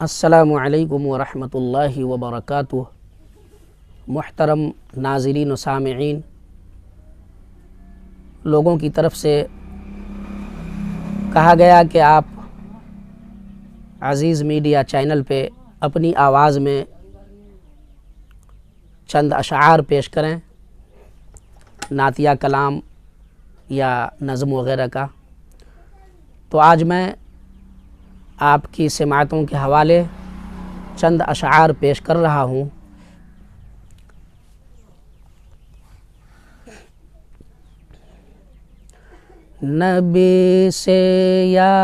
السلام علیکم ورحمۃ اللہ وبرکاتہ محترم ناظرین و سامعین لوگوں کی طرف سے کہا گیا کہ آپ عزیز میڈیا چینل پہ اپنی آواز میں چند اشعار پیش کریں نعتیہ کلام یا نظم وغیرہ کا تو آج میں آپ کی سماعتوں کے حوالے چند اشعار پیش کر رہا ہوں نبی سے یا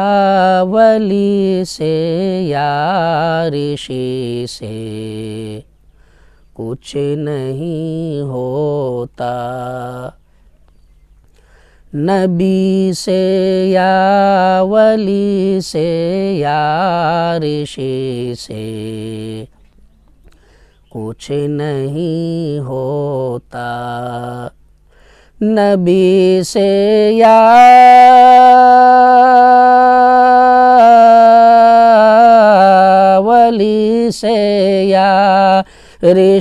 ولی سے یا رشی سے کچھ نہیں ہوتا نبی سے یا ولی سے یا رشی سے کچھ نہیں ہوتا نبی سے یا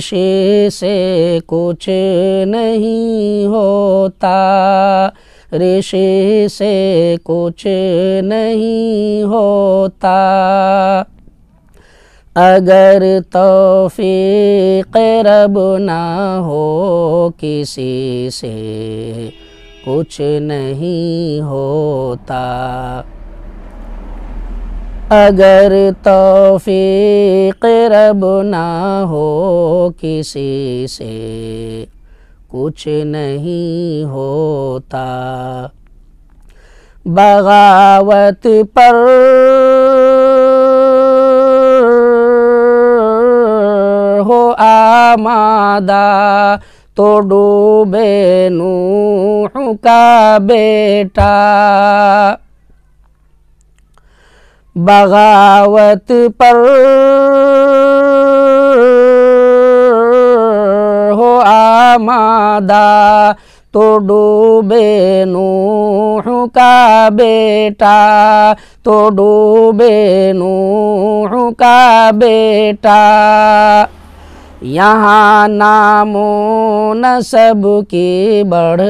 شی سے کچھ نہیں ہوتا رشی سے کچھ نہیں ہوتا اگر توفیق رب نہ ہو کسی سے کچھ نہیں ہوتا اگر توفیق رب نہ ہو کسی سے کچھ نہیں ہوتا بغاوت پر ہو آمادہ تو ڈوبے نوح کا بیٹا بغاوت پر ہو آمادہ تو ڈوبے نوح کا بیٹا تو ڈوبے نوح کا بیٹا یہاں نام و نسب کی بڑھ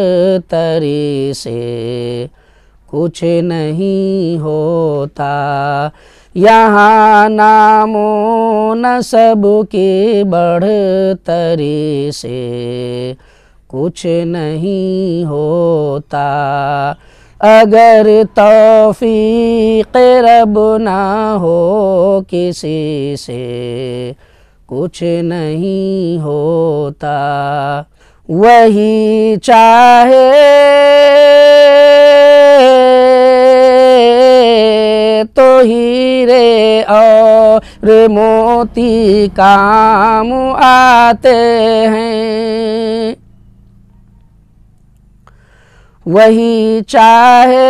سے کچھ نہیں ہوتا یہاں نام و نسب کی بڑھ سے کچھ نہیں ہوتا اگر توفیق رب نہ ہو کسی سے کچھ نہیں ہوتا وہی چاہے ہیرے اور موتی کام آتے ہیں وہی چاہے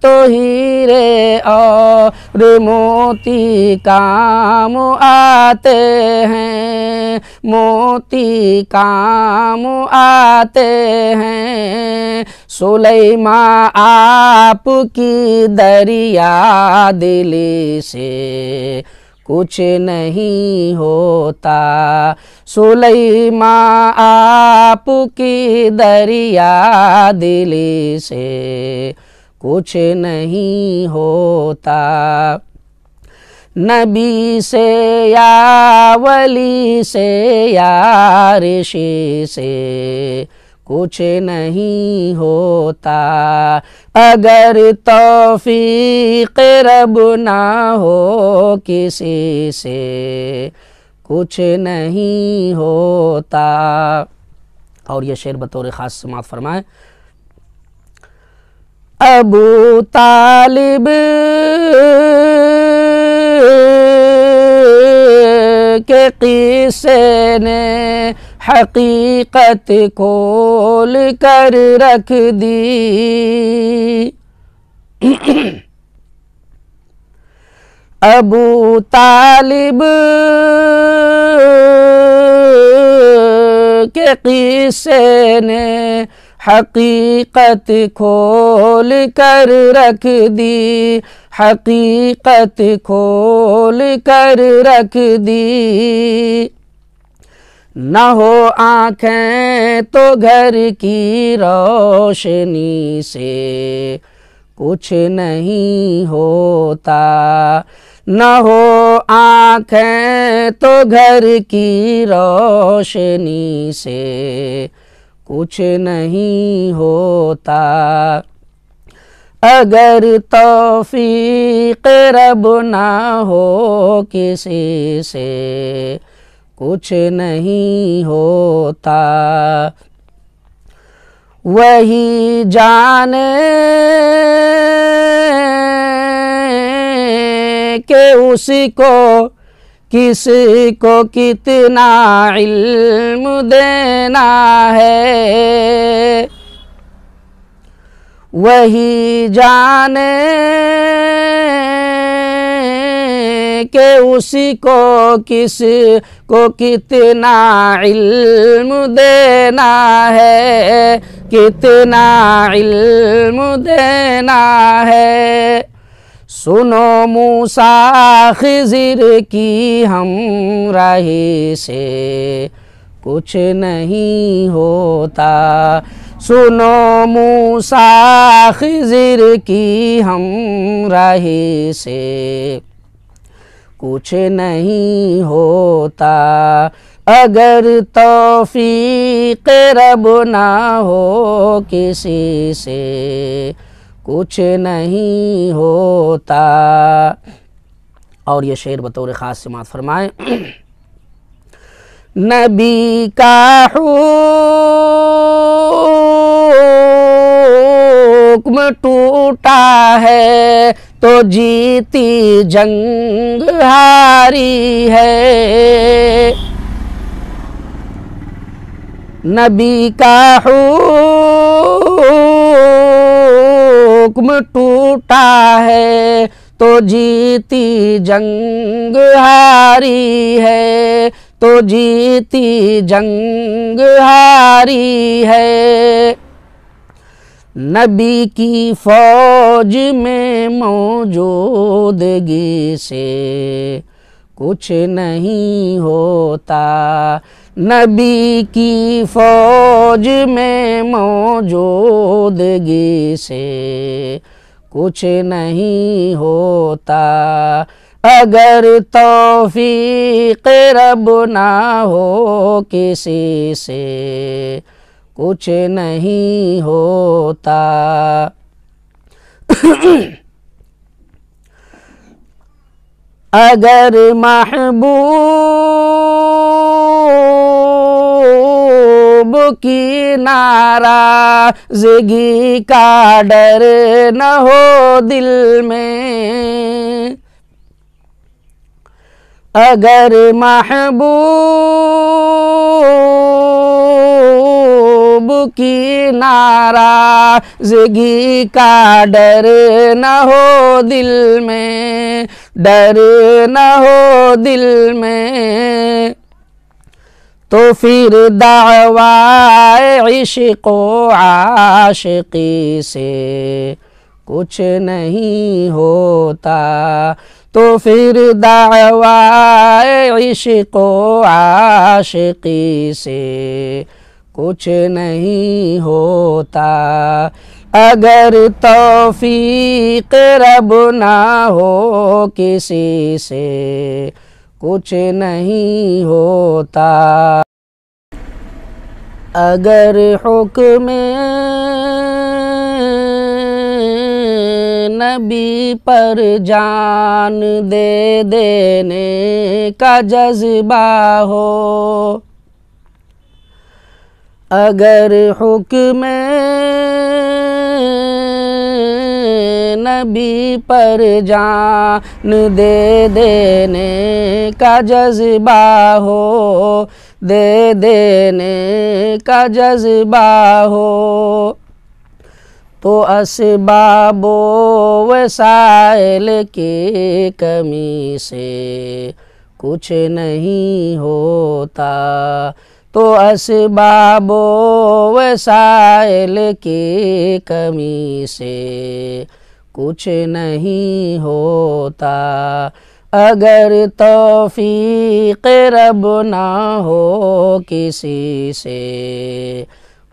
تو ہیرے اور موتی کام آتے ہیں موتی کام آتے ہیں سلیمہ آپ کی دریا دلی سے کچھ نہیں ہوتا سلیمہ آپ کی دریا دلی سے کچھ نہیں ہوتا نبی سے یا ولی سے یا رشی سے کچھ نہیں ہوتا اگر توفیق رب نہ ہو کسی سے کچھ نہیں ہوتا اور یہ شعر بطور خاص سماعت فرمائے أبو طالب قصے نے حقیقت کھول کر رکھ دی ابو طالب کے قصے نے حقیقت کھول کر رکھ دی حقیقت کھول کر رکھ دی نہ ہو آنکھیں تو گھر کی روشنی سے کچھ نہیں ہوتا نہ ہو آنکھیں تو گھر کی روشنی سے کچھ نہیں ہوتا اگر توفیق رب نہ ہو کسی سے کچھ نہیں ہوتا وہی جانے کہ اسی کو کس کو کتنا علم دینا ہے وہی جانے کہ اسی کو کس کو کتنا علم دینا ہے کتنا علم دینا ہے سنو موسیٰ خضر کی ہم رہے سے کچھ نہیں ہوتا سنو موسیٰ خضر کی ہم رہے سے کچھ نہیں ہوتا اگر توفیق رب نہ ہو کسی سے کچھ نہیں ہوتا اور یہ شعر بطور خاص سمات فرمائے نبی کا حکم ٹوٹا ہے تو جیتی جنگ ہاری ہے نبی کا حکم حکم ٹوٹا ہے تو جیتی جنگ ہاری ہے تو جیتی جنگ ہاری ہے نبی کی فوج میں موجودگی سے کچھ نہیں ہوتا نبی کی فوج میں موجودگی سے کچھ نہیں ہوتا اگر توفیق رب نہ ہو کسی سے کچھ نہیں ہوتا اگر محبوب کی ناراضگی کا ڈر نہ ہو دل میں اگر محبوب کی ناراضگی کا ڈر نہ ہو دل میں ڈر نہ ہو دل میں تو پھر دعوی عشق و عاشقی سے کچھ نہیں ہوتا تو پھر دعوی عشق و عاشقی سے کچھ نہیں ہوتا اگر توفیق رب نہ ہو کسی سے کچھ نہیں ہوتا اگر حکم نبی پر جان دے دینے کا جذبہ ہو اگر حکم نبی پر جان دے دینے کا جذبہ ہو دے دینے کا جذبہ ہو تو اسباب و وسائل کی کمی سے کچھ نہیں ہوتا تو اسباب و وسائل کی کمی سے کچھ نہیں ہوتا اگر توفیق رب نہ ہو کسی سے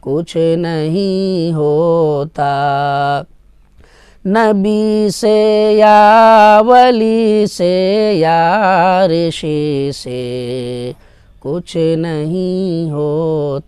کچھ نہیں ہوتا نبی سے یا ولی سے یا رشی سے کچھ نہیں ہوتا